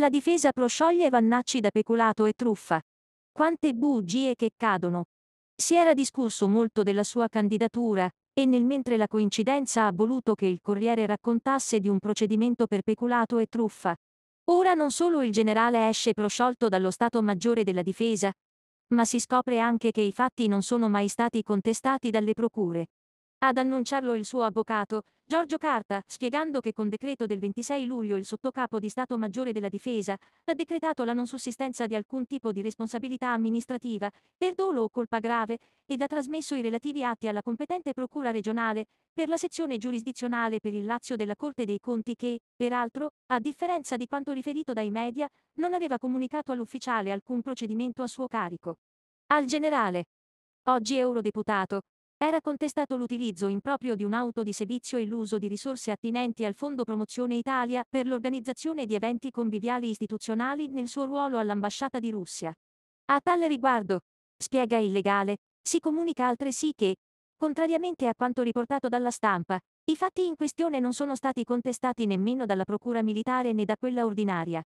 La difesa proscioglie Vannacci da peculato e truffa. Quante bugie che cadono. Si era discusso molto della sua candidatura, e nel mentre la coincidenza ha voluto che il Corriere raccontasse di un procedimento per peculato e truffa. Ora non solo il generale esce prosciolto dallo Stato Maggiore della Difesa, ma si scopre anche che i fatti non sono mai stati contestati dalle procure. Ad annunciarlo il suo avvocato, Giorgio Carta, spiegando che con decreto del 26 luglio il sottocapo di Stato Maggiore della Difesa ha decretato la non sussistenza di alcun tipo di responsabilità amministrativa, per dolo o colpa grave, ed ha trasmesso i relativi atti alla competente Procura regionale, per la sezione giurisdizionale per il Lazio della Corte dei Conti che, peraltro, a differenza di quanto riferito dai media, non aveva comunicato all'ufficiale alcun procedimento a suo carico. Al generale. Oggi eurodeputato, era contestato l'utilizzo improprio di un'auto di servizio e l'uso di risorse attinenti al Fondo Promozione Italia per l'organizzazione di eventi conviviali istituzionali nel suo ruolo all'ambasciata di Russia. A tale riguardo, spiega il legale, si comunica altresì che, contrariamente a quanto riportato dalla stampa, i fatti in questione non sono stati contestati nemmeno dalla Procura militare né da quella ordinaria,